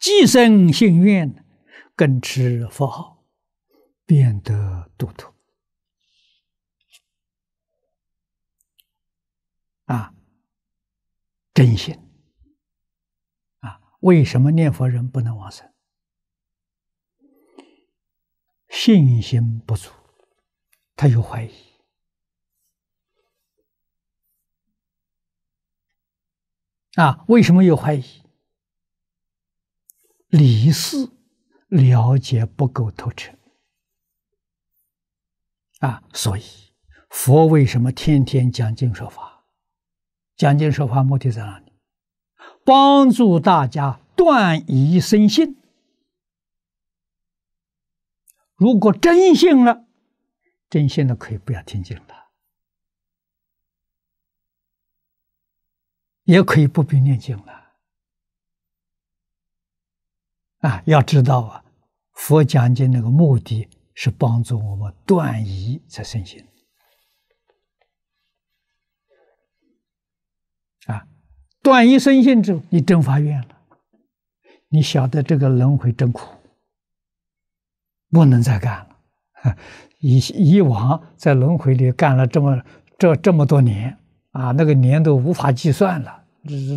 既生心愿，根持佛号，变得度脱。啊，真心！啊，为什么念佛人不能往生？信心不足，他有怀疑。啊，为什么有怀疑？李四了解不够透彻啊，所以佛为什么天天讲经说法？讲经说法目的在哪里？帮助大家断疑生信。如果真信了，真信了可以不要听经了，也可以不必念经了。啊，要知道啊，佛讲经那个目的是帮助我们断疑才生信。啊，断疑生信之后，你真发愿了，你晓得这个轮回真苦，不能再干了。以以往在轮回里干了这么这这么多年啊，那个年都无法计算了，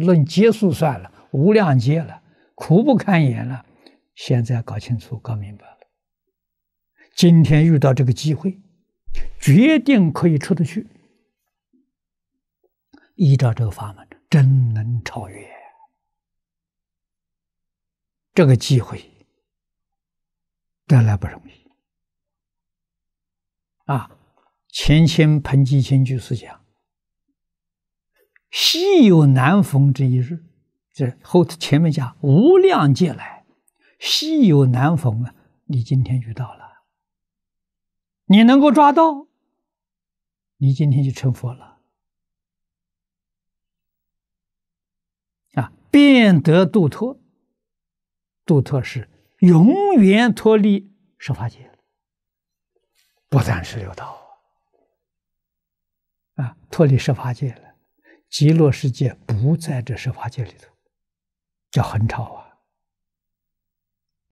论劫数算了，无量劫了，苦不堪言了。现在搞清楚、搞明白了。今天遇到这个机会，决定可以出得去。依照这个法门，真能超越。这个机会得来不容易啊！前清彭集清居士讲：“稀有难逢之一日。”这后前面讲“无量劫来”。稀有难逢啊！你今天遇到了，你能够抓到，你今天就成佛了啊！变得度脱，度脱是永远脱离十法界不暂十六道啊！脱离十法界了，极乐世界不在这十法界里头，叫横超啊！